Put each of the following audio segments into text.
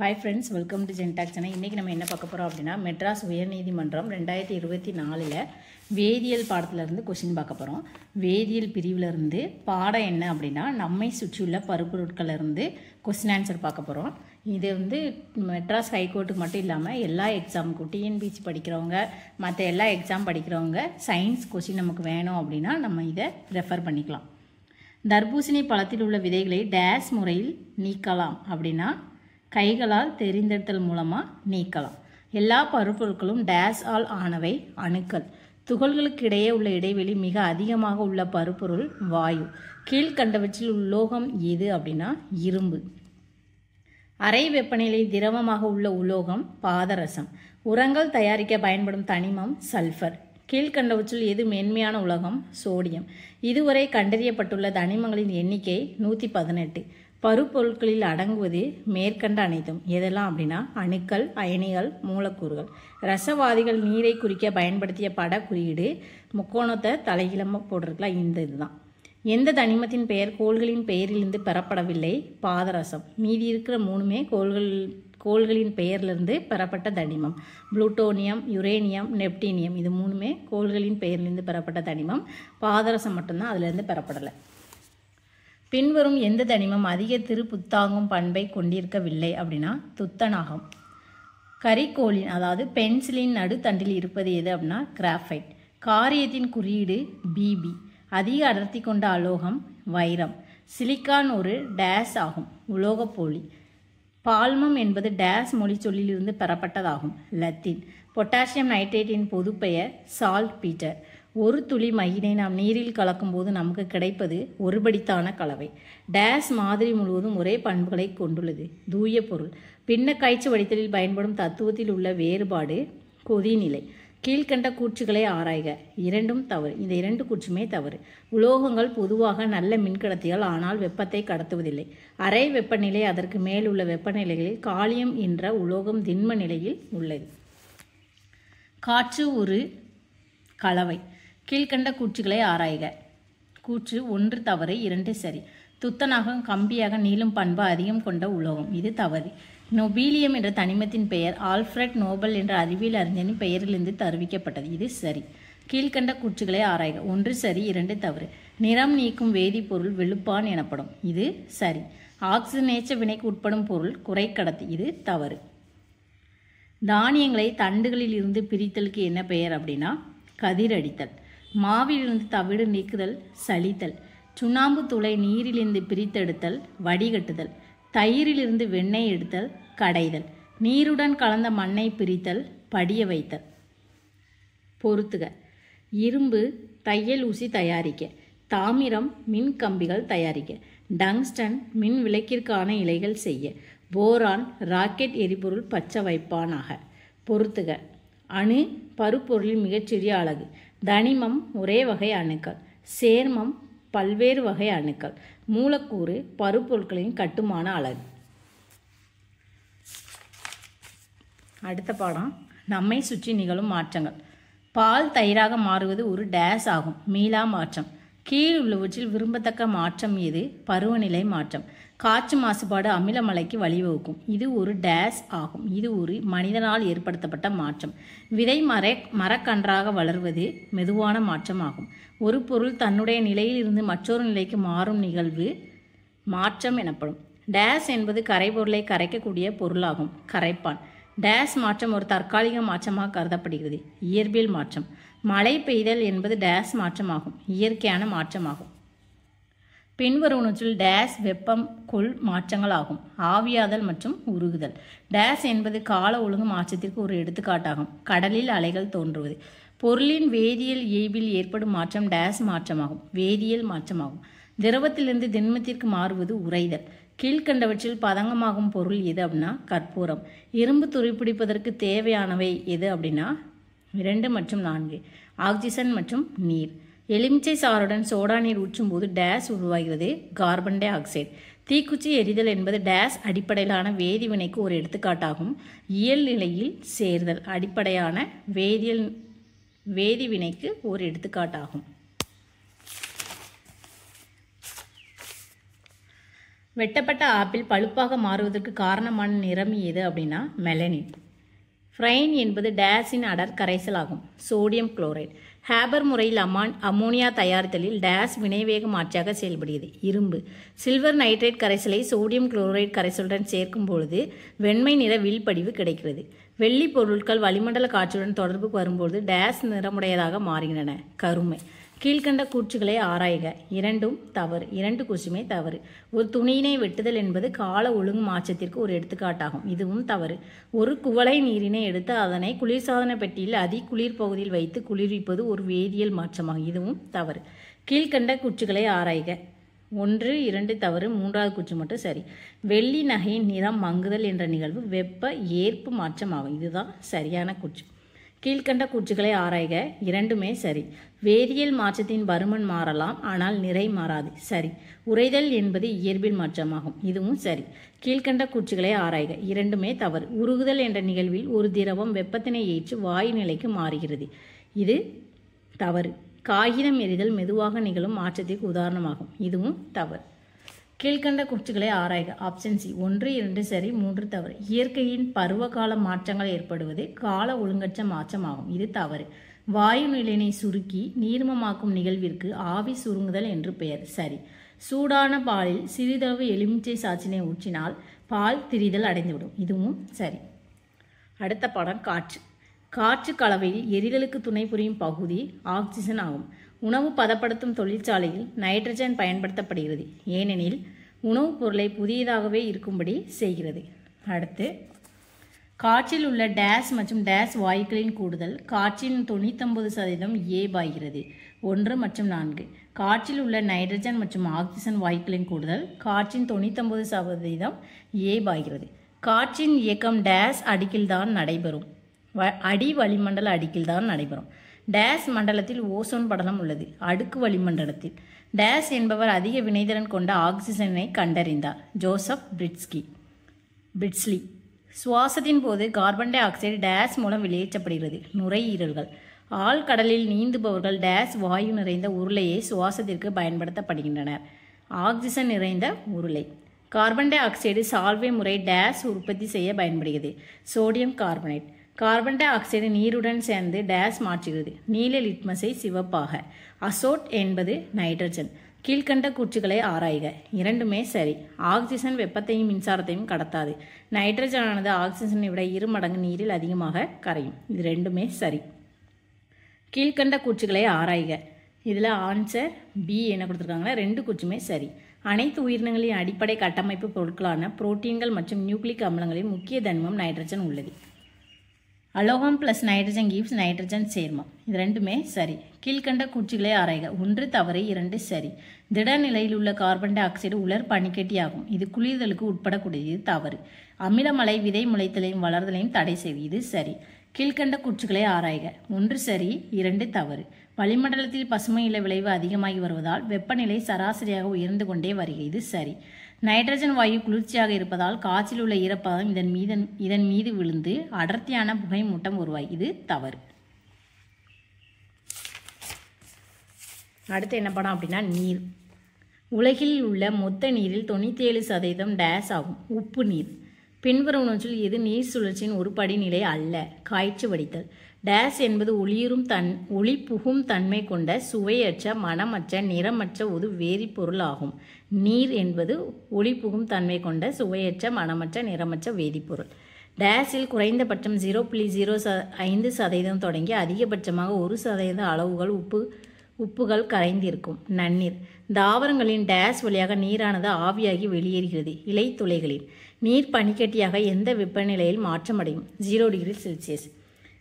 hi friends welcome to ஜென்டாக் channel இன்றைக்கி நம்ம என்ன பார்க்க போகிறோம் அப்படின்னா மெட்ராஸ் உயர்நீதிமன்றம் ரெண்டாயிரத்தி இருபத்தி நாலில் வேதியியல் பாடத்துலேருந்து கொஷின் பார்க்க போகிறோம் வேதியியல் பிரிவிலருந்து பாடம் என்ன அப்படின்னா நம்மை சுற்றியுள்ள இருந்து கொஸ்டின் ஆன்சர் பார்க்க போகிறோம் இது வந்து மெட்ராஸ் ஹைகோர்ட்டுக்கு மட்டும் இல்லாமல் எல்லா எக்ஸாமுக்கும் டிஎன்பிசி படிக்கிறவங்க மற்ற எல்லா எக்ஸாம் படிக்கிறவங்க சயின்ஸ் கொஷின் நமக்கு வேணும் அப்படின்னா நம்ம இதை ரெஃபர் பண்ணிக்கலாம் தர்பூசணி பழத்தில் உள்ள விதைகளை டேஸ் முறையில் நீக்கலாம் அப்படின்னா கைகளால் தெரிந்தெடுத்தல் மூலமாக நீக்கலாம் எல்லா பருப்பொருட்களும் டேஸ் ஆல் ஆனவை அணுக்கள் துகள்களுக்கு இடையே உள்ள இடைவெளி மிக அதிகமாக உள்ள பருப்பொருள் வாயு கீழ்கண்டவற்றில் உலோகம் எது அப்படின்னா இரும்பு அரை வெப்பநிலை திரவமாக உள்ள உலோகம் பாதரசம் உரங்கள் தயாரிக்க பயன்படும் தனிமம் சல்ஃபர் கீழ்கண்டவற்றில் எது மென்மையான உலகம் சோடியம் இதுவரை கண்டறியப்பட்டுள்ள தனிமங்களின் எண்ணிக்கை நூற்றி பதினெட்டு பருப்பொருட்களில் அடங்குவது மேற்கண்ட அனைத்தும் எதெல்லாம் அப்படின்னா அணுக்கள் அயனிகள் மூலக்கூறுகள் ரசவாதிகள் நீரை குறிக்க பயன்படுத்திய பட குறியீடு முக்கோணத்தை தலைகிழமாக போட்டிருக்கலாம் இந்த இதுதான் எந்த தனிமத்தின் பெயர் கோள்களின் பெயரிலிருந்து பெறப்படவில்லை பாதரசம் மீதி இருக்கிற மூணுமே கோள்கள் கோள்களின் பெயர்லேருந்து பெறப்பட்ட தனிமம் புளூட்டோனியம் யுரேனியம் நெப்டீனியம் இது மூணுமே கோள்களின் பெயர்லேருந்து பெறப்பட்ட தனிமம் பாதரசம் மட்டும்தான் அதுலேருந்து பெறப்படலை பின்வரும் எந்த தனிமம் அதிக திருப்புத்தாங்கும் பண்பை கொண்டிருக்கவில்லை அப்படின்னா துத்தநாகம் கரிக்கோளின் அதாவது பென்சிலின் நடுத்தண்டில் இருப்பது எது அப்படின்னா கிராஃபைட் காரியத்தின் குறியீடு பிபி அதிக அடர்த்தி கொண்ட அலோகம் வைரம் சிலிக்கான் ஒரு டேஸ் ஆகும் உலோகப் போலி பால்மம் என்பது டேஸ் மொழி சொல்லிலிருந்து பெறப்பட்டதாகும் லத்தீன் பொட்டாசியம் நைட்ரேட்டின் பொதுப்பெயர் சால்ட் பீட்டர் ஒரு துளி மையினை நாம் நீரில் கலக்கும்போது நமக்கு கிடைப்பது ஒருபடித்தான கலவை டேஸ் மாதிரி முழுவதும் ஒரே பண்புகளை கொண்டுள்ளது தூய பொருள் பின்ன காய்ச்சி வடித்தலில் பயன்படும் தத்துவத்தில் உள்ள வேறுபாடு கொதிநிலை கீழ்கண்ட கூற்றுகளை ஆராய்க இரண்டும் தவறு இந்த இரண்டு கூற்றுமே தவறு உலோகங்கள் பொதுவாக நல்ல மின்கடத்திகள் ஆனால் வெப்பத்தை கடத்துவதில்லை அரை வெப்பநிலை அதற்கு மேல் உள்ள வெப்பநிலைகளில் காலியம் என்ற உலோகம் திண்ம நிலையில் உள்ளது காற்று ஒரு கலவை கீழ்கண்ட கூற்றுகளை ஆராய்க கூற்று ஒன்று தவறு இரண்டு சரி துத்தனாக கம்பியாக நீளும் பண்பு அதிகம் கொண்ட உலோகம் இது தவறு நொபீலியம் என்ற தனிமத்தின் பெயர் ஆல்ஃப்ரட் நோபல் என்ற அறிவியல் அறிஞரின் பெயரிலிருந்து தருவிக்கப்பட்டது இது சரி கீழ்கண்ட கூற்றுகளை ஆராய்க ஒன்று சரி இரண்டு தவறு நிறம் நீக்கும் வேதிப்பொருள் வெளுப்பான் எனப்படும் இது சரி ஆக்சிஜனேச்ச வினைக்கு உட்படும் பொருள் குறை கடத்தி இது தவறு தானியங்களை தண்டுகளில் இருந்து பிரித்தலுக்கு என்ன பெயர் அப்படின்னா கதிரடித்தல் மாவிலிருந்து தவிடு நீக்குதல் சளித்தல் சுண்ணாம்பு துளை நீரிலிருந்து பிரித்தெடுத்தல் வடிகட்டுதல் தயிரிலிருந்து வெண்ணெய் எடுத்தல் கடைதல் நீருடன் கலந்த மண்ணை பிரித்தல் படிய வைத்தல் பொருத்துக இரும்பு தையல் ஊசி தயாரிக்க தாமிரம் மின் கம்பிகள் தயாரிக்க டங்ஸ்டன் மின் விளக்கிற்கான இலைகள் செய்ய போரான் ராக்கெட் எரிபொருள் பச்சை வைப்பானாக பொருத்துக அணு பருப்பொருளின் மிகச்சிறிய அழகு தனிமம் ஒரே வகை அணுக்கள் சேர்மம் பல்வேறு வகை அணுக்கள் மூலக்கூறு பருப்பொருட்களின் கட்டுமான அழகு அடுத்த பாடம் நம்மை சுற்றி நிகழும் மாற்றங்கள் பால் தயிராக மாறுவது ஒரு டேஸ் ஆகும் மீளா மாற்றம் கீழ் உள்ளவற்றில் விரும்பத்தக்க மாற்றம் எது பருவநிலை மாற்றம் காற்று மாசுபாடு அமிலமலைக்கு வழிவகுக்கும் இது ஒரு டேஸ் ஆகும் இது ஒரு மனிதனால் ஏற்படுத்தப்பட்ட மாற்றம் விதை மர மரக்கன்றாக வளர்வது மெதுவான மாற்றம் ஆகும் ஒரு பொருள் தன்னுடைய நிலையில் இருந்து மற்றொரு நிலைக்கு மாறும் நிகழ்வு மாற்றம் எனப்படும் டேஸ் என்பது கரைபொருளை கரைக்கக்கூடிய பொருளாகும் கரைப்பான் டேஸ் மாற்றம் ஒரு தற்காலிக மாற்றமாக கருதப்படுகிறது இயற்பியல் மாற்றம் மழை பெய்தல் என்பது டேஸ் மாற்றமாகும் இயற்கையான மாற்றமாகும் பின்வருவனவற்றில் டேஸ் வெப்பம் கொள் மாற்றங்கள் ஆகும் ஆவியாதல் மற்றும் உருகுதல் டேஸ் என்பது கால ஒழுங்கு மாற்றத்திற்கு ஒரு எடுத்துக்காட்டாகும் கடலில் அலைகள் தோன்றுவது பொருளின் வேதியியல் இயல்பில் ஏற்படும் மாற்றம் டேஸ் மாற்றமாகும் வேதியியல் மாற்றமாகும் திரவத்திலிருந்து திண்மத்திற்கு மாறுவது உறைதல் கீழ்கண்டவற்றில் பதங்கமாகும் பொருள் எது அப்படின்னா கற்பூரம் இரும்பு துருப்பிடிப்பதற்கு தேவையானவை எது அப்படின்னா இரண்டு மற்றும் நான்கு ஆக்சிஜன் மற்றும் நீர் எலுமிச்சை சாறுடன் சோடா நீர் ஊற்றும்போது டேஸ் உருவாகிறது கார்பன் டை ஆக்சைடு தீக்குச்சி எரிதல் என்பது டேஸ் அடிப்படையிலான வேதிவினைக்கு ஒரு எடுத்துக்காட்டாகும் இயல் நிலையில் சேர்தல் அடிப்படையான வேதியியல் வேதிவினைக்கு ஒரு எடுத்துக்காட்டாகும் வெட்டப்பட்ட ஆப்பிள் பழுப்பாக மாறுவதற்கு காரணமான நிறம் எது அப்படின்னா மெலனின் ஃப்ரைன் என்பது டேஸின் அடர் கரைசல் ஆகும் சோடியம் குளோரைடு ஹேபர் முறையில் அமான் அமோனியா தயாரித்தலில் டேஸ் வினைவேக மாற்றியாக செயல்படுகிறது இரும்பு சில்வர் நைட்ரேட் கரைசலை சோடியம் குளோரைட் கரைசலுடன் சேர்க்கும் பொழுது வெண்மை நிற வில்படிவு கிடைக்கிறது வெள்ளி பொருட்கள் வளிமண்டல காற்றுடன் தொடர்புக்கு வரும்பொழுது டேஸ் நிறமுடையதாக மாறுகின்றன கருமை கீழ்கண்ட கூற்றுகளை ஆராய்க இரண்டும் தவறு இரண்டு கூற்றுமே தவறு ஒரு துணியினை வெட்டுதல் என்பது கால ஒழுங்கு மாற்றத்திற்கு ஒரு எடுத்துக்காட்டாகும் இதுவும் தவறு ஒரு குவளை நீரினை எடுத்து அதனை குளிர்சாதன பெட்டியில் அதி குளிர் பகுதியில் வைத்து குளிர்விப்பது ஒரு வேதியியல் மாற்றமாகும் இதுவும் தவறு கீழ்கண்ட கூற்றுகளை ஆராய்க ஒன்று இரண்டு தவறு மூன்றாவது குச்சி மட்டும் சரி வெள்ளி நகையின் நிறம் மங்குதல் என்ற நிகழ்வு வெப்ப ஏற்பு மாற்றமாகும் இதுதான் சரியான குச்சி கீழ்கண்ட கூச்சுகளை ஆராய்க இரண்டுமே சரி வேதியியல் மாற்றத்தின் பருமன் மாறலாம் ஆனால் நிறை மாறாது சரி உறைதல் என்பது இயல்பில் மாற்றமாகும் இதுவும் சரி கீழ்கண்ட குச்சிகளை ஆராய்க இரண்டுமே தவறு உருகுதல் என்ற நிகழ்வில் ஒரு திரவம் வெப்பத்தினை ஏற்று வாயு நிலைக்கு மாறுகிறது இது தவறு காகிதம் எரிதல் மெதுவாக நிகழும் மாற்றத்திற்கு உதாரணமாகும் இதுவும் தவறு கீழ்கண்ட குச்சிகளை ஆராய்க ஆப்ஷன் சி ஒன்று இரண்டு சரி மூன்று தவறு இயற்கையின் பருவகால மாற்றங்கள் ஏற்படுவது கால ஒழுங்கற்ற மாற்றமாகும் இது தவறு வாயு நிலையினை சுருக்கி நீர்மமாக்கும் நிகழ்விற்கு ஆவி சுருங்குதல் என்று பெயர் சரி சூடான பாலில் சிறிதளவு எலுமிச்சை சாச்சினை ஊற்றினால் பால் திரிதல் அடைந்துவிடும் இதுவும் சரி அடுத்த படம் காற்று காற்று கலவையில் எரிதலுக்கு துணை புரியும் பகுதி ஆக்சிஜன் ஆகும் உணவு பதப்படுத்தும் தொழிற்சாலையில் நைட்ரஜன் பயன்படுத்தப்படுகிறது ஏனெனில் உணவுப் பொருளை புதியதாகவே இருக்கும்படி செய்கிறது அடுத்து காற்றில் உள்ள டேஸ் மற்றும் டேஸ் வாயுக்களின் கூடுதல் காற்றின் தொண்ணூத்தொம்பது சதவீதம் ஏபாகிறது ஒன்று மற்றும் நான்கு காற்றில் உள்ள நைட்ரஜன் மற்றும் ஆக்சிஜன் வாயுக்களின் கூடுதல் காற்றின் தொண்ணூத்தொம்பது சதவீதம் ஏபாகிறது காற்றின் இயக்கம் டேஸ் தான் நடைபெறும் வ அடி வளிமண்டல தான் நடைபெறும் டேஸ் மண்டலத்தில் ஓசோன் படலம் உள்ளது அடுக்கு வளிமண்டலத்தில் டேஸ் என்பவர் அதிக வினைதிறன் கொண்ட ஆக்சிஜனை கண்டறிந்தார் ஜோசப் பிரிட்ஸ்கி பிட்ஸ்லி சுவாசத்தின் போது கார்பன் டை ஆக்சைடு டேஸ் மூலம் வெளியேற்றப்படுகிறது நுரையீரல்கள் ஆழ்கடலில் நீந்துபவர்கள் டேஸ் வாயு நிறைந்த உருளையை சுவாசத்திற்கு பயன்படுத்தப்படுகின்றனர் ஆக்சிஜன் நிறைந்த உருளை கார்பன் டை ஆக்சைடு சால்வை முறை டேஸ் உற்பத்தி செய்ய பயன்படுகிறது sodium carbonate carbon dioxide நீருடன் சேர்ந்து டேஸ் மாற்றுகிறது நீல லிட்மஸை சிவப்பாக அசோட் என்பது நைட்ரஜன் கீழ்கண்ட கூற்றுகளை ஆராய்க இரண்டுமே சரி ஆக்சிஜன் வெப்பத்தையும் மின்சாரத்தையும் கடத்தாது நைட்ரஜனானது ஆக்சிஜனை விட இரு மடங்கு நீரில் அதிகமாக கரையும் இது ரெண்டுமே சரி கீழ்கண்ட கூற்றுகளை ஆராய்க இதில் ஆன்சர் பி என்ன கொடுத்துருக்காங்கன்னா ரெண்டு கூற்றுமே சரி அனைத்து உயிரினங்களின் அடிப்படை கட்டமைப்பு பொருட்களான புரோட்டீன்கள் மற்றும் நியூக்ளிக் அமிலங்களின் முக்கிய தனிமம் நைட்ரஜன் உள்ளது அலோகம் ப்ளஸ் நைட்ரஜன் கிவ்ஸ் நைட்ரஜன் சேர்மம் இது ரெண்டுமே சரி கீழ்கண்ட குச்சிகளை ஆராய்க ஒன்று தவறு இரண்டு சரி திடநிலையில் உள்ள கார்பன் டை ஆக்சைடு உலர் பனிக்கட்டியாகும் இது குளிர்தலுக்கு உட்படக்கூடியது தவறு அமிலமலை விதை முளைத்தலையும் வளர்தலையும் தடை செய்வது சரி கீழ்கண்ட குச்சிகளை ஆராய்க ஒன்று சரி இரண்டு தவறு வளிமண்டலத்தில் பசுமை இலை விளைவு அதிகமாகி வருவதால் வெப்பநிலை சராசரியாக உயர்ந்து கொண்டே வருகிறது சரி நைட்ரஜன் வாயு குளிர்ச்சியாக இருப்பதால் காற்றில் உள்ள ஈரப்பதம் இதன் மீதன் இதன் மீது விழுந்து அடர்த்தியான புகை மூட்டம் உருவாகி இது தவறு அடுத்து என்ன படம் அப்படின்னா நீர் உலகில் உள்ள மொத்த நீரில் தொண்ணூற்றி ஏழு சதவீதம் டேஸ் ஆகும் உப்பு நீர் பின்வரும் ஒன்றில் இது நீர் சுழற்சியின் ஒரு படிநிலை அல்ல காய்ச்சி வடித்தல் டேஸ் என்பது ஒளிரும் தன் ஒளி புகும் தன்மை கொண்ட சுவையற்ற மனமற்ற நிறமற்ற ஒரு வேதிப்பொருள் ஆகும் நீர் என்பது ஒளி புகும் தன்மை கொண்ட சுவையற்ற மனமற்ற நிறமற்ற வேதிப்பொருள் டேஸில் குறைந்தபட்சம் ஜீரோ புள்ளி ஜீரோ ச ஐந்து சதவீதம் தொடங்கி அதிகபட்சமாக ஒரு சதவீத அளவுகள் உப்பு உப்புகள் கரைந்திருக்கும் நன்னீர் தாவரங்களின் டேஸ் வழியாக நீரானது ஆவியாகி வெளியேறுகிறது இலை துளைகளில் நீர் பனிக்கட்டியாக எந்த வெப்பநிலையில் மாற்றமடையும் ஜீரோ டிகிரி செல்சியஸ்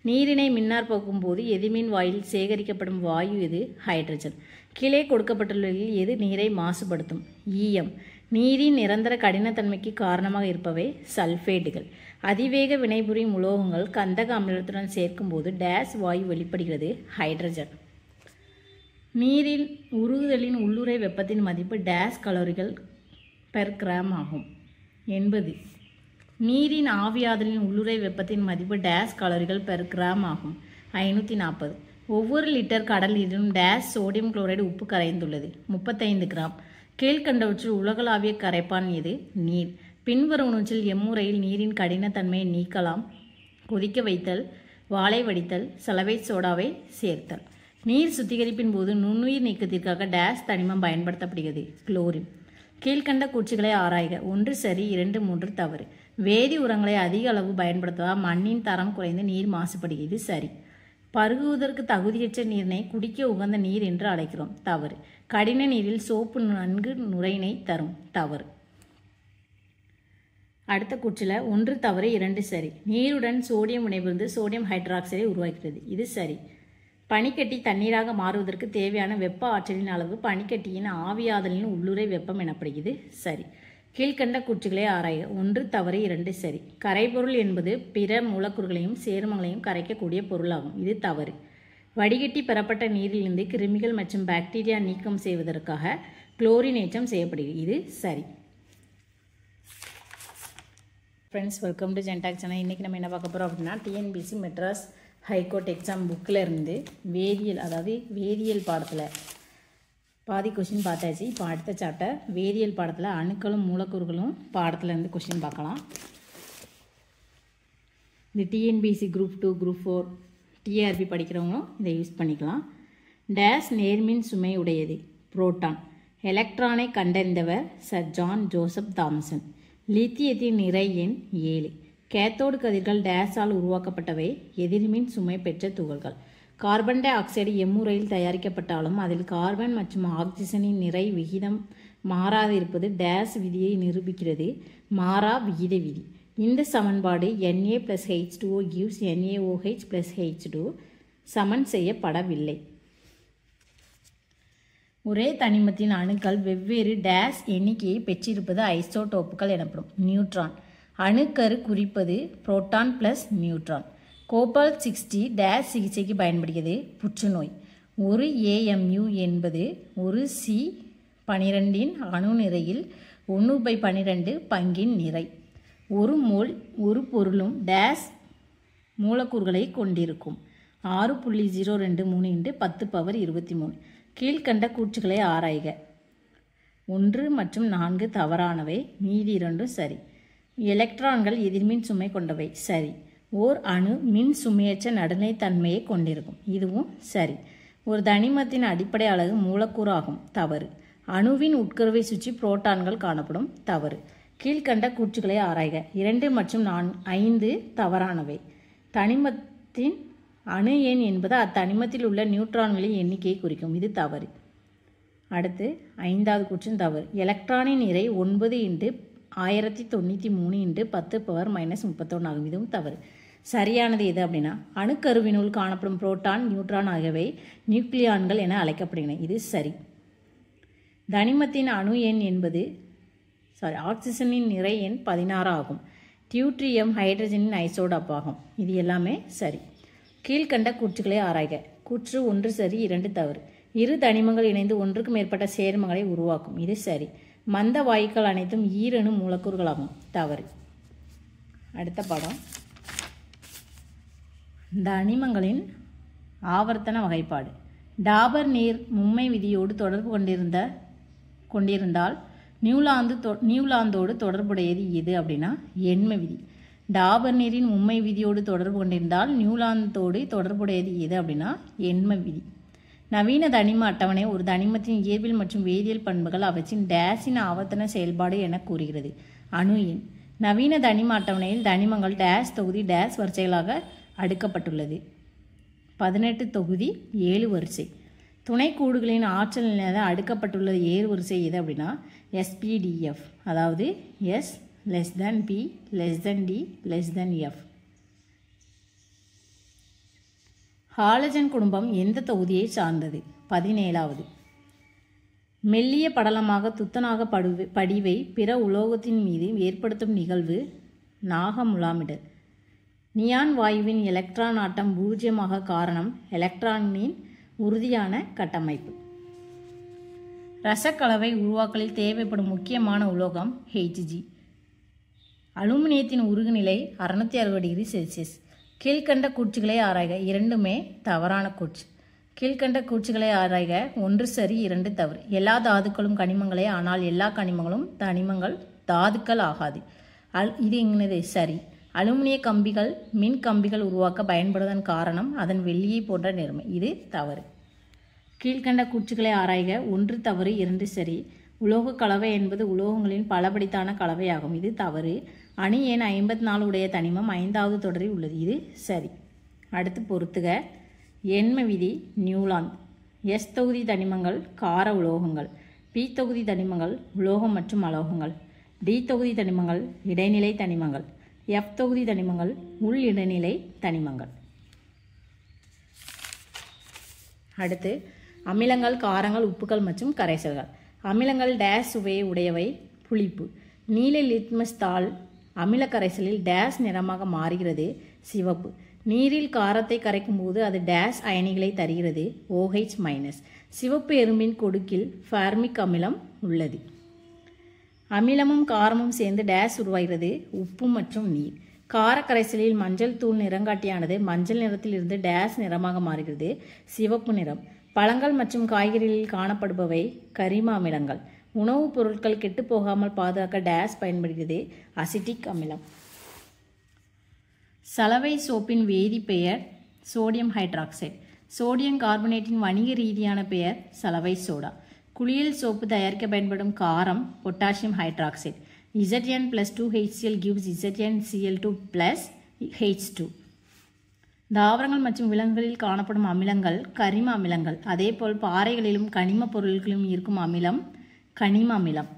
நீரினை மின்னார் போக்கும்போது எதிர்மின் வாயில் சேகரிக்கப்படும் வாயு எது ஹைட்ரஜன் கீழே கொடுக்கப்பட்டுள்ளதில் எது நீரை மாசுபடுத்தும் ஈயம் e நீரின் நிரந்தர கடினத்தன்மைக்கு காரணமாக இருப்பவை சல்ஃபேட்டுகள் அதிவேக வினைபுரியும் உலோகங்கள் கந்தக அமிலத்துடன் சேர்க்கும்போது டேஸ் வாயு வெளிப்படுகிறது ஹைட்ரஜன் நீரின் உருகுதலின் உள்ளுரை வெப்பத்தின் மதிப்பு டேஸ் கலோரிகள் பெர் கிராம் ஆகும் எண்பது நீரின் ஆவியாதலின் உள்ளுரை வெப்பத்தின் மதிப்பு டேஸ் கலோரிகள் பெர் கிராம் ஆகும் ஐநூற்றி நாற்பது ஒவ்வொரு லிட்டர் கடல் நீரிலும் டேஸ் சோடியம் குளோரைடு உப்பு கரைந்துள்ளது முப்பத்தைந்து கிராம் கீழ்கண்டவற்றில் உலகளாவிய கரைப்பான் எது நீர் பின்வருவனவற்றில் எம்முறையில் நீரின் கடினத்தன்மையை நீக்கலாம் கொதிக்க வைத்தல் வாழை வடித்தல் சலவை சோடாவை சேர்த்தல் நீர் சுத்திகரிப்பின் போது நுண்ணுயிர் நீக்கத்திற்காக டேஸ் தனிமம் பயன்படுத்தப்படுகிறது குளோரின் கீழ்கண்ட கூச்சிகளை ஆராய்க ஒன்று சரி இரண்டு மூன்று தவறு வேதி உரங்களை அதிக அளவு பயன்படுத்துவதால் மண்ணின் தரம் குறைந்து நீர் மாசுபடுகிறது சரி பருகுவதற்கு தகுதியற்ற நீரினை குடிக்க உகந்த நீர் என்று அழைக்கிறோம் தவறு கடின நீரில் சோப்பு நன்கு நுரையினை தரும் தவறு அடுத்த குற்றில் ஒன்று தவறு இரண்டு சரி நீருடன் சோடியம் வினைபுரிந்து சோடியம் ஹைட்ராக்சைடை உருவாக்கிறது இது சரி பனிக்கட்டி தண்ணீராக மாறுவதற்கு தேவையான வெப்ப ஆற்றலின் அளவு பனிக்கட்டியின் ஆவியாதலின் உள்ளுரை வெப்பம் எனப்படுகிறது சரி கீழ்கண்ட கூற்றுகளை ஆராய ஒன்று தவறு இரண்டு சரி கரைபொருள் என்பது பிற மூலக்கூறுகளையும் சேர்மங்களையும் கரைக்கக்கூடிய பொருளாகும் இது தவறு வடிகட்டி பெறப்பட்ட நீரிலிருந்து கிருமிகள் மற்றும் பாக்டீரியா நீக்கம் செய்வதற்காக குளோரினேற்றம் செய்யப்படுகிறது இது சரி ஃப்ரெண்ட்ஸ் வெல்கம் டு ஜென்டாக் சேனல் இன்றைக்கி நம்ம என்ன பார்க்க போகிறோம் அப்படின்னா டிஎன்பிசி மெட்ராஸ் ஹைகோர்ட் எக்ஸாம் புக்கில் இருந்து வேதியியல் அதாவது வேதியியல் பாடத்தில் பாதி கொஷின் பார்த்தாச்சு இப்போ அடுத்த சாப்டர் வேதியியல் பாடத்தில் அணுக்களும் மூலக்கூறுகளும் பாடத்துலேருந்து கொஷின் பார்க்கலாம் இந்த TNPSC group two group four TRB படிக்கிறவங்களும் இதை யூஸ் பண்ணிக்கலாம் டேஸ் நேர்மின் சுமை உடையது புரோட்டான் எலக்ட்ரானை கண்டறிந்தவர் சர் ஜான் ஜோசப் தாம்சன் லித்தியத்தின் நிறை எண் ஏழு கேத்தோடு கதிர்கள் டேஷால் உருவாக்கப்பட்டவை எதிர்மின் சுமை பெற்ற துகள்கள் கார்பன் டை ஆக்சைடு எம்முறையில் தயாரிக்கப்பட்டாலும் அதில் கார்பன் மற்றும் ஆக்சிஜனின் நிறை விகிதம் மாறாது இருப்பது டேஸ் விதியை நிரூபிக்கிறது மாறா விகித விதி இந்த சமன்பாடு NA plus H two O gives NAOH plus H two சமன் செய்யப்படவில்லை ஒரே தனிமத்தின் அணுக்கள் வெவ்வேறு டேஸ் எண்ணிக்கையை பெற்றிருப்பது ஐசோடோப்புகள் எனப்படும் நியூட்ரான் அணுக்கரு குறிப்பது proton plus neutron cobalt sixty dash சிகிச்சைக்கு பயன்படுகிறது புற்றுநோய் ஒரு ஏஎம்யு என்பது ஒரு சி பனிரெண்டின் அணு நிறையில் ஒன்று பை பனிரெண்டு பங்கின் நிறை ஒரு மோல் ஒரு பொருளும் டேஸ் மூலக்கூறுகளை கொண்டிருக்கும் ஆறு புள்ளி ஜீரோ ரெண்டு மூணு இன்று பத்து பவர் இருபத்தி மூணு கீழ்கண்ட கூற்றுகளை ஆராய்க ஒன்று மற்றும் நான்கு தவறானவை மீதி இரண்டும் சரி எலக்ட்ரான்கள் எதிர்மின் சுமை கொண்டவை சரி ஓர் அணு மின் சுமையற்ற தன்மையை கொண்டிருக்கும் இதுவும் சரி ஒரு தனிமத்தின் அடிப்படை அளவு மூலக்கூறு ஆகும் தவறு அணுவின் உட்கருவை சுற்றி புரோட்டான்கள் காணப்படும் தவறு கீழ்கண்ட கூற்றுகளை ஆராய்க இரண்டு மற்றும் நான் ஐந்து தவறானவை தனிமத்தின் அணு எண் என்பது அத்தனிமத்தில் உள்ள நியூட்ரான்களின் எண்ணிக்கையை குறிக்கும் இது தவறு அடுத்து ஐந்தாவது கூற்றும் தவறு எலக்ட்ரானின் நிறை ஒன்பது இன்று ஆயிரத்தி தொண்ணூற்றி மூணு இன்று பத்து பவர் மைனஸ் முப்பத்தொன்னாகும் ஆகும் இதுவும் தவறு சரியானது எது அப்படின்னா அணுக்கருவினுள் காணப்படும் புரோட்டான் நியூட்ரான் ஆகியவை நியூக்ளியான்கள் என அழைக்கப்படுகின்றன இது சரி தனிமத்தின் அணு எண் என்பது சாரி ஆக்சிஜனின் நிறை எண் பதினாறு ஆகும் டியூட்ரியம் ஹைட்ரஜனின் ஐசோடாப் ஆகும் இது எல்லாமே சரி கீழ்கண்ட கூற்றுகளை ஆராய்க கூற்று ஒன்று சரி இரண்டு தவறு இரு தனிமங்கள் இணைந்து ஒன்றுக்கு மேற்பட்ட சேர்மங்களை உருவாக்கும் இது சரி மந்த வாயுக்கள் அனைத்தும் ஈரணு மூலக்கூறுகளாகும் தவறு அடுத்த படம் தனிமங்களின் ஆவர்த்தன வகைப்பாடு டாபர் நீர் மும்மை விதியோடு தொடர்பு கொண்டிருந்த கொண்டிருந்தால் நியூலாந்து தொ நியூலாந்தோடு தொடர்புடையது எது அப்படின்னா எண்ம விதி டாபர் நீரின் மும்மை விதியோடு தொடர்பு கொண்டிருந்தால் நியூலாந்தோடு தொடர்புடையது எது அப்படின்னா எண்ம விதி நவீன தனிம அட்டவணை ஒரு தனிமத்தின் இயற்பியல் மற்றும் வேதியியல் பண்புகள் அவற்றின் டேஸின் ஆவர்த்தன செயல்பாடு என கூறுகிறது அணு எண் நவீன தனிம அட்டவணையில் தனிமங்கள் டேஷ் தொகுதி டேஷ் வரிசைகளாக அடுக்கப்பட்டுள்ளது பதினெட்டு தொகுதி ஏழு வரிசை துணைக்கூடுகளின் ஆற்றல் நிலையாக அடுக்கப்பட்டுள்ள ஏறு வரிசை எது அப்படின்னா எஸ்பிடிஎஃப் அதாவது S less than P less than D less than F halogen குடும்பம் எந்த தொகுதியை சார்ந்தது பதினேழாவது மெல்லிய படலமாக துத்தனாக படுவை படிவை பிற உலோகத்தின் மீது ஏற்படுத்தும் நிகழ்வு நாகமுலாமிடல் நியான் வாயுவின் எலக்ட்ரான் ஆட்டம் பூஜ்ஜியமாக காரணம் எலக்ட்ரானின் உறுதியான கட்டமைப்பு ரசக்கலவை உருவாக்கலில் தேவைப்படும் முக்கியமான உலோகம் ஹெச்ஜி அலுமினியத்தின் உருகுநிலை அறுநூத்தி அறுபது டிகிரி செல்சியஸ் கீழ்கண்ட கூச்சிகளை ஆராய்க இரண்டுமே தவறான கூற்று கீழ்கண்ட கூச்சிகளை ஆராய்க ஒன்று சரி இரண்டு தவறு எல்லா தாதுக்களும் கனிமங்களே ஆனால் எல்லா கனிமங்களும் தனிமங்கள் தாதுக்கள் ஆகாது அல் இது இங்கினது சரி அலுமினிய கம்பிகள் மின் கம்பிகள் உருவாக்க பயன்படுவதன் காரணம் அதன் வெள்ளியை போன்ற நேர்மை இது தவறு கீழ்கண்ட கூற்றுகளை ஆராய்க ஒன்று தவறு இரண்டு சரி உலோக கலவை என்பது உலோகங்களின் பலபடித்தான கலவையாகும் இது தவறு அணி எண் ஐம்பத்தி நாலு உடைய தனிமம் ஐந்தாவது தொடரில் உள்ளது இது சரி அடுத்து பொறுத்துக எண்ம விதி நியூலாந்து எஸ் தொகுதி தனிமங்கள் கார உலோகங்கள் பி தொகுதி தனிமங்கள் உலோகம் மற்றும் அலோகங்கள் டி தொகுதி தனிமங்கள் இடைநிலை தனிமங்கள் எஃப் தொகுதி தனிமங்கள் உள் இடைநிலை தனிமங்கள் அடுத்து அமிலங்கள் காரங்கள் உப்புகள் மற்றும் கரைசல்கள் அமிலங்கள் டேஸ் சுவையை உடையவை புளிப்பு நீல லிட்மஸ் தாள் அமில கரைசலில் டேஸ் நிறமாக மாறுகிறது சிவப்பு நீரில் காரத்தை கரைக்கும் போது அது டேஸ் அயனிகளை தருகிறது ஓஹெச் மைனஸ் சிவப்பு எறும்பின் கொடுக்கில் ஃபார்மிக் அமிலம் உள்ளது அமிலமும் காரமும் சேர்ந்து டேஸ் உருவாகிறது உப்பு மற்றும் நீர் காரக்கரைசலில் மஞ்சள் தூள் நிறங்காட்டியானது மஞ்சள் நிறத்திலிருந்து டேஸ் நிறமாக மாறுகிறது சிவப்பு நிறம் பழங்கள் மற்றும் காய்கறிகளில் காணப்படுபவை கரிம அமிலங்கள் உணவுப் பொருட்கள் கெட்டுப் போகாமல் பாதுகாக்க டேஸ் பயன்படுகிறது அசிட்டிக் அமிலம் சலவை சோப்பின் வேதிப்பெயர் சோடியம் ஹைட்ராக்சைடு சோடியம் கார்பனேட்டின் வணிக ரீதியான பெயர் சலவை சோடா குளியல் சோப்பு தயாரிக்க பயன்படும் காரம் potassium hydroxide ZN plus two HCL gives ZN CL two plus H two தாவரங்கள் மற்றும் விலங்குகளில் காணப்படும் அமிலங்கள் கரிம அமிலங்கள் அதேபோல் பாறைகளிலும் கனிம பொருட்களிலும் இருக்கும் அமிலம் கனிம அமிலம்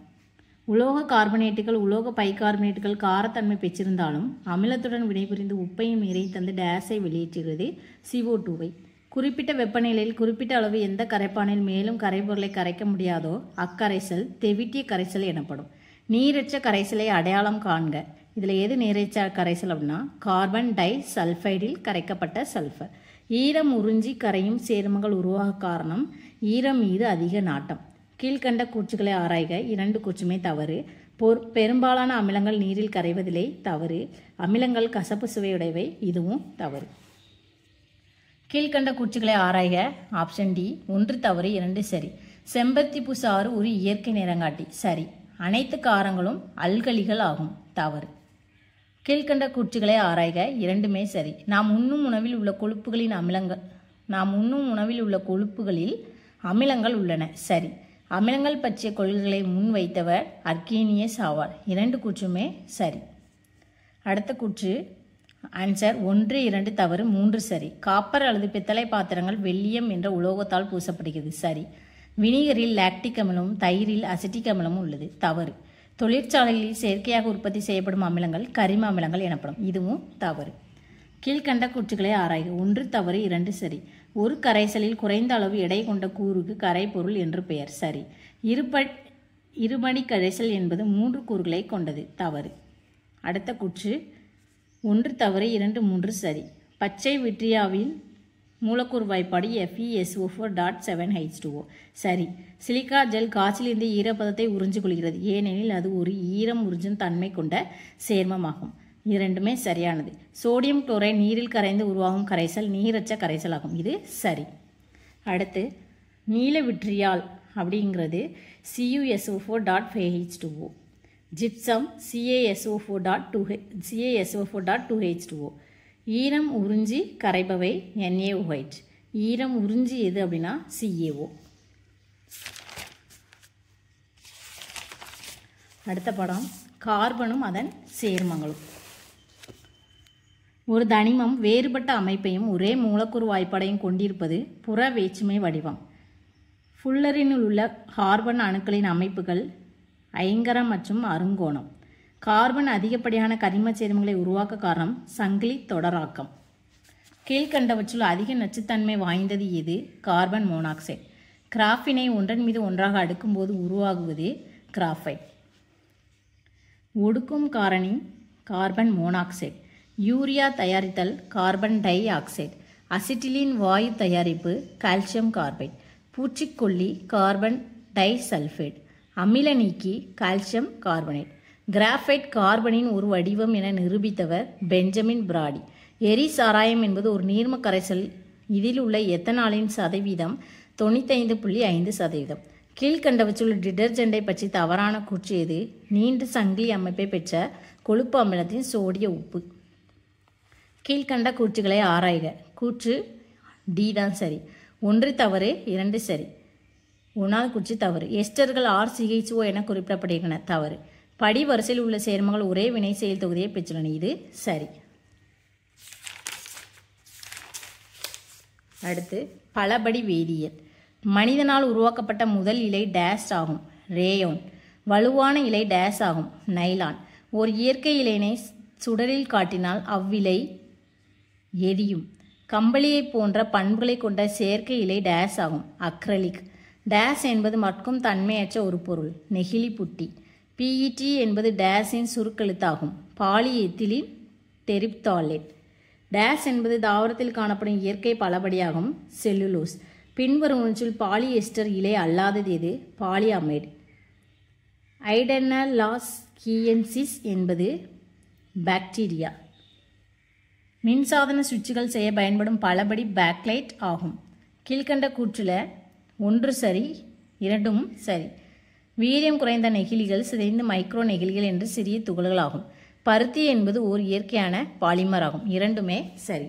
உலோக கார்பனேட்டுகள் உலோக பைகார்பனேட்டுகள் காரத்தன்மை பெற்றிருந்தாலும் அமிலத்துடன் வினைபுரிந்து உப்பையும் இறை தந்து டேஸை வெளியேற்றுகிறது சிஓ டூவை குறிப்பிட்ட வெப்பநிலையில் குறிப்பிட்ட அளவு எந்த கரைப்பானில் மேலும் கரைபொருளை கரைக்க முடியாதோ அக்கரைசல் தெவிட்டிய கரைசல் எனப்படும் நீரற்ற கரைசலை அடையாளம் காண்க இதில் எது நீரேச்சா கரைசல் அப்படின்னா கார்பன் டை சல்ஃபைடில் கரைக்கப்பட்ட சல்ஃபர் ஈரம் உறிஞ்சி கரையும் சேர்மங்கள் உருவாக காரணம் ஈரம் மீது அதிக நாட்டம் கீழ்கண்ட கூச்சுகளை ஆராய்க இரண்டு கூச்சுமே தவறு பொர் பெரும்பாலான அமிலங்கள் நீரில் கரைவதிலே தவறு அமிலங்கள் கசப்பு சுவையுடையவை இதுவும் தவறு கீழ்கண்ட கூற்றுகளை ஆராய்க ஆப்ஷன் டி ஒன்று தவறு இரண்டு சரி செம்பருத்தி பூ சாறு ஒரு இயற்கை நிறங்காட்டி சரி அனைத்து காரங்களும் அல்கலிகள் ஆகும் தவறு கீழ்கண்ட கூற்றுகளை ஆராய்க இரண்டுமே சரி நாம் உண்ணும் உணவில் உள்ள கொழுப்புகளின் அமிலங்கள் நாம் உண்ணும் உணவில் உள்ள கொழுப்புகளில் அமிலங்கள் உள்ளன சரி அமிலங்கள் பற்றிய கொள்கைகளை முன்வைத்தவர் அர்கீனியஸ் ஆவார் இரண்டு கூற்றுமே சரி அடுத்த கூற்று ஆன்சர் ஒன்று இரண்டு தவறு மூன்று சரி காப்பர் அல்லது பித்தளை பாத்திரங்கள் வெள்ளியம் என்ற உலோகத்தால் பூசப்படுகிறது சரி வினிகரில் லாக்டிக் அமிலமும் தயிரில் அசிட்டிக் அமிலமும் உள்ளது தவறு தொழிற்சாலைகளில் செயற்கையாக உற்பத்தி செய்யப்படும் அமிலங்கள் கரிம அமிலங்கள் எனப்படும் இதுவும் தவறு கீழ்கண்ட கூற்றுகளை ஆராய்க ஒன்று தவறு இரண்டு சரி ஒரு கரைசலில் குறைந்த அளவு எடை கொண்ட கூறுக்கு கரைப்பொருள் என்று பெயர் சரி இருப இருமணி கரைசல் என்பது மூன்று கூறுகளை கொண்டது தவறு அடுத்த கூற்று ஒன்று தவறு இரண்டு மூன்று சரி பச்சை விட்ரியாவின் மூலக்கூறு வாய்ப்பாடு FESO four dot seven H two O சரி சிலிக்கா ஜெல் காய்ச்சலிருந்து ஈரப்பதத்தை உறிஞ்சு கொள்கிறது ஏனெனில் அது ஒரு ஈரம் உறிஞ்சும் தன்மை கொண்ட சேர்மமாகும் இரண்டுமே சரியானது சோடியம் குளோரைட் நீரில் கரைந்து உருவாகும் கரைசல் நீரச்ச கரைசலாகும் இது சரி அடுத்து நீல விட்ரியால் அப்படிங்கிறது CUSO four dot two two O gypsum CASO four dot two H CASO four dot two H two O ஈரம் உறிஞ்சி கரைபவை என்ஏ ஒயிட் ஈரம் உறிஞ்சி எது அப்படின்னா சிஏஓ அடுத்த படம் கார்பனும் அதன் சேர்மங்களும் ஒரு தனிமம் வேறுபட்ட அமைப்பையும் ஒரே மூலக்கூறு வாய்ப்பாடையும் கொண்டிருப்பது புற வேற்றுமை வடிவம் ஃபுல்லரினில் உள்ள கார்பன் அணுக்களின் அமைப்புகள் ஐங்கரம் மற்றும் அருங்கோணம் கார்பன் அதிகப்படியான கரிம சேர்மங்களை உருவாக்க காரணம் சங்கிலி தொடராக்கம் கீழ்கண்டவற்றில் அதிக நச்சுத்தன்மை வாய்ந்தது எது கார்பன் மோனாக்சைடு கிராஃபினை ஒன்றன் மீது ஒன்றாக அடுக்கும்போது உருவாகுவது கிராஃபைட் ஒடுக்கும் காரணி கார்பன் மோனாக்சைடு யூரியா தயாரித்தல் கார்பன் டை ஆக்சைடு அசிட்டிலின் வாயு தயாரிப்பு கால்சியம் கார்பைட் பூச்சிக்கொல்லி கார்பன் டைசல்ஃபைடு அமில நீக்கி கால்சியம் கார்பனேட் கிராஃபைட் கார்பனின் ஒரு வடிவம் என நிரூபித்தவர் பெஞ்சமின் பிராடி எரி சாராயம் என்பது ஒரு நீர்ம கரைசல் இதில் உள்ள எத்தனாலின் சதவீதம் தொண்ணூத்தைந்து புள்ளி ஐந்து சதவீதம் கீழ்கண்டவற்றுள்ள டிடர்ஜெண்டை பற்றி தவறான குற்றி எது நீண்ட சங்கிலி அமைப்பை பெற்ற கொழுப்பு அமிலத்தின் சோடிய உப்பு கீழ்கண்ட கூற்றுகளை ஆராய்க கூற்று டி தான் சரி ஒன்று தவறு இரண்டு சரி உணால் குச்சி தவறு எஸ்டர்கள் ஆர் சிஹெச்ஓ என குறிப்பிடப்படுகின்றன தவறு படி வரிசையில் உள்ள சேர்மங்கள் ஒரே வினை செயல் தொகுதியை பெற்றுள்ளன இது சரி அடுத்து பலபடி வேதியியல் மனிதனால் உருவாக்கப்பட்ட முதல் இலை டேஷ் ஆகும் ரேயோன் வலுவான இலை டேஷ் ஆகும் நைலான் ஒரு இயற்கை இலையினை சுடரில் காட்டினால் அவ்விலை எரியும் கம்பளியை போன்ற பண்புகளை கொண்ட செயற்கை இலை டேஷ் ஆகும் அக்ரலிக் டேஸ் என்பது மட்கும் தன்மையற்ற ஒரு பொருள் நெகிழி புட்டி பிஇடி e என்பது டேஸின் சுருக்கெழுத்தாகும் பாலி எத்திலின் டெரிப்தாலேட் டேஸ் என்பது தாவரத்தில் காணப்படும் இயற்கை பலபடியாகும் செல்லுலோஸ் பின்வரும் ஒன்றில் பாலி எஸ்டர் இலை அல்லாதது எது பாலி அமைடு ஐடனலாஸ் கியன்சிஸ் என்பது பாக்டீரியா மின்சாதன சுவிட்சுகள் செய்ய பயன்படும் பலபடி பேக்லைட் ஆகும் கீழ்கண்ட கூற்றில் ஒன்று சரி இரண்டும் சரி வீரியம் குறைந்த நெகிழிகள் சிதைந்து மைக்ரோ நெகிழிகள் என்று சிறிய துகள்களாகும் பருத்தி என்பது ஓர் இயற்கையான பாலிமர் ஆகும் இரண்டுமே சரி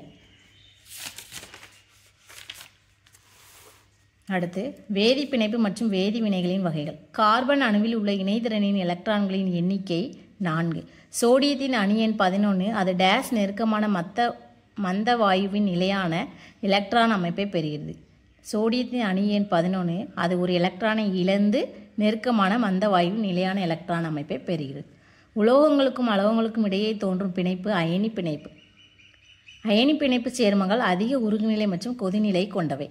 அடுத்து வேதி பிணைப்பு மற்றும் வேதி வினைகளின் வகைகள் கார்பன் அணுவில் உள்ள இணைதிறனின் எலக்ட்ரான்களின் எண்ணிக்கை நான்கு சோடியத்தின் அணி எண் பதினொன்று அது டேஷ் நெருக்கமான மத்த மந்த வாயுவின் நிலையான எலக்ட்ரான் அமைப்பை பெறுகிறது சோடியத்தின் அணி எண் பதினொன்று அது ஒரு எலக்ட்ரானை இழந்து நெருக்கமான மந்த வாயு நிலையான எலக்ட்ரான் அமைப்பை பெறுகிறது உலோகங்களுக்கும் அளவங்களுக்கும் இடையே தோன்றும் பிணைப்பு அயனி பிணைப்பு அயனி பிணைப்பு சேர்மங்கள் அதிக உருகுநிலை மற்றும் கொதிநிலை கொண்டவை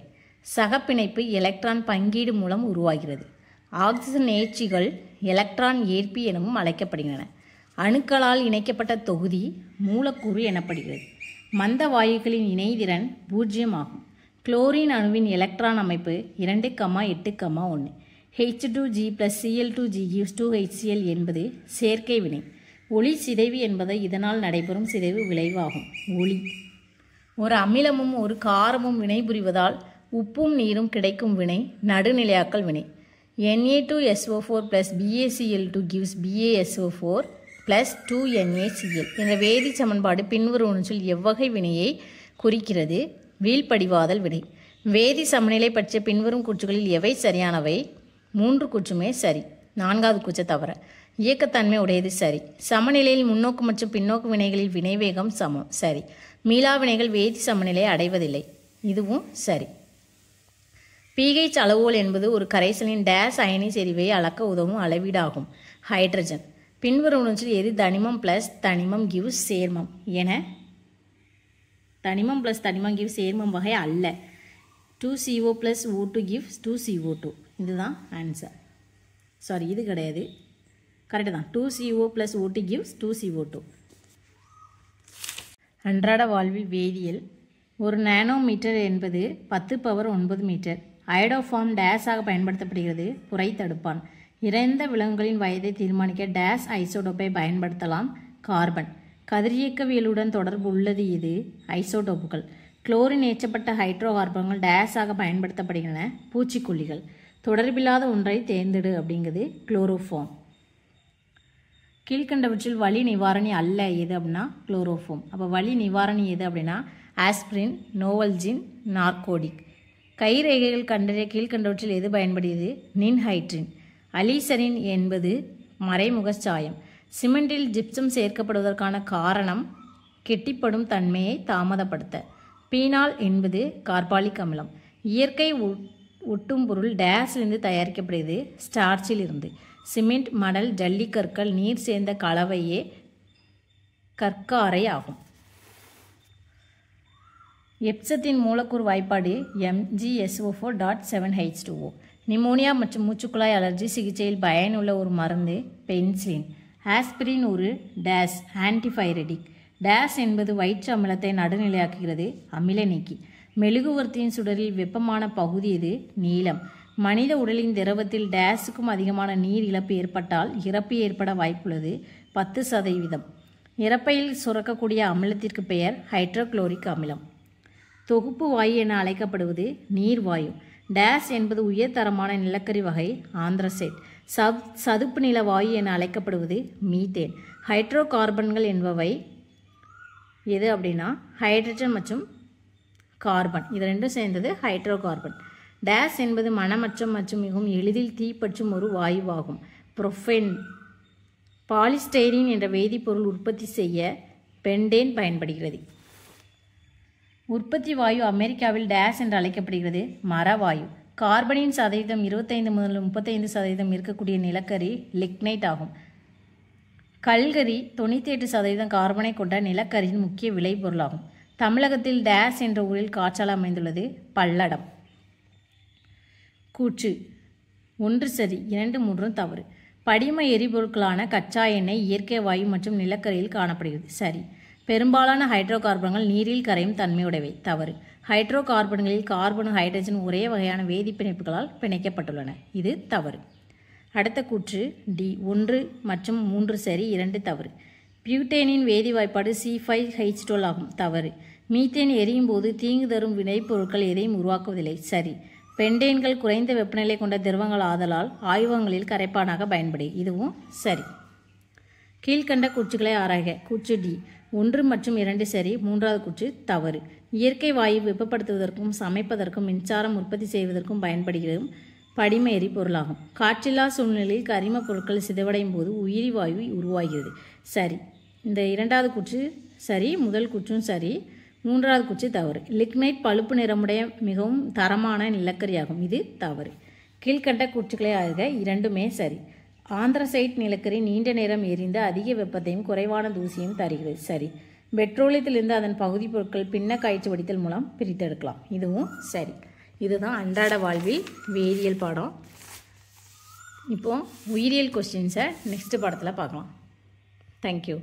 சகப்பிணைப்பு எலக்ட்ரான் பங்கீடு மூலம் உருவாகிறது ஆக்சிஜன் ஏற்றிகள் எலக்ட்ரான் ஏற்பி எனவும் அழைக்கப்படுகின்றன அணுக்களால் இணைக்கப்பட்ட தொகுதி மூலக்கூறு எனப்படுகிறது மந்த வாயுக்களின் இணைதிறன் பூஜ்ஜியம் ஆகும் குளோரின் அணுவின் எலக்ட்ரான் அமைப்பு இரண்டு கம்மா எட்டு கம்மா ஒன்று H two G plus CL two G gives two HCL என்பது செயற்கை வினை ஒளி சிதைவு என்பது இதனால் நடைபெறும் சிதைவு விளைவாகும் ஒளி ஒரு அமிலமும் ஒரு காரமும் வினைபுரிவதால் உப்பும் நீரும் கிடைக்கும் வினை நடுநிலையாக்கல் வினை NA two SO four plus BACL two gives BASO four plus two NACL என்ற வேதி சமன்பாடு பின்வரும் ஒன்றில் எவ்வகை வினையை குறிக்கிறது வீழ்படிவாதல் வினை வேதி சமநிலை பற்றிய பின்வரும் கூற்றுகளில் எவை சரியானவை மூன்று கூற்றுமே சரி நான்காவது கூச்சை தவிர இயக்கத்தன்மை உடையது சரி சமநிலையில் முன்னோக்கு மற்றும் பின்னோக்கு வினைகளில் வினைவேகம் சமம் சரி மீளா வினைகள் வேதி சமநிலை அடைவதில்லை இதுவும் சரி பிஹெச் அளவுகோல் என்பது ஒரு கரைசலின் டேஸ் அயனி செறிவை அளக்க உதவும் அளவீடாகும் ஹைட்ரஜன் பின்வருவனவற்றில் எது தனிமம் பிளஸ் தனிமம் கிவ்ஸ் சேர்மம் என தனிமம் ப்ளஸ் தனிமம் கிவ் சேர்மம் வகை அல்ல two CO plus O two give two CO two இதுதான் ஆன்சர் சாரி இது கிடையாது கரெக்டு தான் two CO plus O two gives two CO two அன்றாட வாழ்வில் வேதியியல் ஒரு நானோமீட்டர் என்பது பத்து பவர் ஒன்பது மீட்டர் அயடோஃபார்ம் டேஸாக பயன்படுத்தப்படுகிறது புரை தடுப்பான் இறந்த விலங்குகளின் வயதை தீர்மானிக்க டேஸ் ஐசோடோப்பை பயன்படுத்தலாம் கார்பன் கதிரியக்கவியலுடன் தொடர்புள்ளது இது ஐசோடோப்புகள் குளோரின் ஏற்றப்பட்ட ஹைட்ரோ கார்பன்கள் டயாஸாக பயன்படுத்தப்படுகின்றன பூச்சிக்கொல்லிகள் தொடர்பில்லாத ஒன்றை தேர்ந்தெடு அப்படிங்கிறது குளோரோஃபோம் கீழ்கண்டவற்றில் வலி நிவாரணி அல்ல எது அப்படின்னா குளோரோஃபோம் அப்போ வலி நிவாரணி எது அப்படின்னா ஆஸ்பிரின் நோவல்ஜின் நார்கோடிக் கை ரேகைகள் கண்டறிய கீழ்கண்டவற்றில் எது பயன்படுகிறது நின்ஹைட்ரின் அலிசரின் என்பது மறைமுக சாயம் சிமெண்டில் ஜிப்சம் சேர்க்கப்படுவதற்கான காரணம் கெட்டிப்படும் தன்மையை தாமதப்படுத்த பீனால் என்பது கார்பாலிக் அமிலம் இயற்கை ஒட்டும் பொருள் டேஸ்லேருந்து தயாரிக்கப்படுகிறது ஸ்டார்ச்சில் இருந்து சிமெண்ட் மடல் ஜல்லிக்கற்கள் நீர் சேர்ந்த கலவையே கற்காரை ஆகும் எப்சத்தின் மூலக்கூறு வாய்ப்பாடு MGSO four dot seven H two O pneumonia மற்றும் மூச்சுக்குழாய் அலர்ஜி சிகிச்சையில் பயனுள்ள ஒரு மருந்து பென்சிலின் ஆஸ்பிரின் ஒரு டேஸ் ஆன்டிஃபைரடிக் டேஸ் என்பது வயிற்று அமிலத்தை நடுநிலையாக்குகிறது அமில நீக்கி மெழுகுவர்த்தியின் சுடரில் வெப்பமான பகுதி இது நீளம் மனித உடலின் திரவத்தில் டேஸுக்கும் அதிகமான நீர் இழப்பு ஏற்பட்டால் இறப்பு ஏற்பட வாய்ப்புள்ளது பத்து சதவீதம் இறப்பையில் சுரக்கக்கூடிய அமிலத்திற்கு பெயர் ஹைட்ரோக்ளோரிக் அமிலம் தொகுப்பு வாயு என அழைக்கப்படுவது நீர் வாயு டேஸ் என்பது உயர்தரமான நிலக்கரி வகை ஆந்திரசேட் சவ் சதுப்பு நில வாயு என அழைக்கப்படுவது மீத்தேன் ஹைட்ரோ கார்பன்கள் என்பவை எது அப்படின்னா ஹைட்ரஜன் மற்றும் கார்பன் இது ரெண்டும் சேர்ந்தது ஹைட்ரோ கார்பன் டேஸ் என்பது மனமற்றம் மற்றும் மிகவும் எளிதில் தீப்பற்றும் ஒரு வாயுவாகும் ப்ரொஃபென் பாலிஸ்டைரின் என்ற வேதிப்பொருள் உற்பத்தி செய்ய பெண்டேன் பயன்படுகிறது உற்பத்தி வாயு அமெரிக்காவில் டேஸ் என்று அழைக்கப்படுகிறது மரவாயு கார்பனின் சதவீதம் இருபத்தைந்து முதல் முப்பத்தைந்து சதவீதம் இருக்கக்கூடிய நிலக்கரி லிக்னைட் ஆகும் கல்கரி தொண்ணூற்றி எட்டு சதவீதம் கார்பனை கொண்ட நிலக்கரியின் முக்கிய விளைபொருளாகும் தமிழகத்தில் டேஸ் என்ற ஊரில் காற்றால் அமைந்துள்ளது பல்லடம் கூற்று ஒன்று சரி இரண்டு மூன்றும் தவறு படிம எரிபொருட்களான கச்சா எண்ணெய் இயற்கை வாயு மற்றும் நிலக்கரியில் காணப்படுகிறது சரி பெரும்பாலான ஹைட்ரோ கார்பன்கள் நீரில் கரையும் தன்மையுடையவை தவறு ஹைட்ரோ கார்பன்களில் கார்பன் ஹைட்ரஜன் ஒரே வகையான வேதிப்பிணைப்புகளால் பிணைக்கப்பட்டுள்ளன இது தவறு அடுத்த கூற்று டி ஒன்று மற்றும் மூன்று சரி இரண்டு தவறு பியூட்டேனின் வேதி வாய்ப்பாடு சி ஃபைவ் ஹைச் டுவெல் ஆகும் தவறு மீத்தேன் எரியும் போது தீங்கு தரும் வினைப்பொருட்கள் எதையும் உருவாக்குவதில்லை சரி பெண்டேன்கள் குறைந்த வெப்பநிலை கொண்ட திரவங்கள் ஆதலால் ஆய்வகங்களில் கரைப்பானாக பயன்படும் இதுவும் சரி கீழ்கண்ட கூற்றுகளை ஆராய்க கூற்று டி ஒன்று மற்றும் இரண்டு சரி மூன்றாவது கூற்று தவறு இயற்கை வாயு வெப்பப்படுத்துவதற்கும் சமைப்பதற்கும் மின்சாரம் உற்பத்தி செய்வதற்கும் பயன்படுகிறது படிம எரிபொருளாகும் காற்றில்லா சூழ்நிலையில் கரிம பொருட்கள் சிதைவடையும் போது உயிரி வாயு உருவாகிறது சரி இந்த இரண்டாவது கூற்று சரி முதல் குச்சும் சரி மூன்றாவது குச்சி தவறு லிக்னைட் பழுப்பு நிறமுடைய மிகவும் தரமான நிலக்கரியாகும் இது தவறு கீழ்கண்ட குச்சிகளை ஆக இரண்டுமே சரி ஆந்திரசைட் நிலக்கரி நீண்ட நேரம் எரிந்து அதிக வெப்பத்தையும் குறைவான தூசியும் தருகிறது சரி பெட்ரோலியத்திலிருந்து அதன் பகுதி பொருட்கள் பின்ன காய்ச்சி வடித்தல் மூலம் பிரித்தெடுக்கலாம் இதுவும் சரி இதுதான் அன்றாட வாழ்வில் வேதியியல் பாடம் இப்போது உயிரியல் கொஸ்டின்ஸை நெக்ஸ்ட் படத்தில் பார்க்கலாம் தேங்க்யூ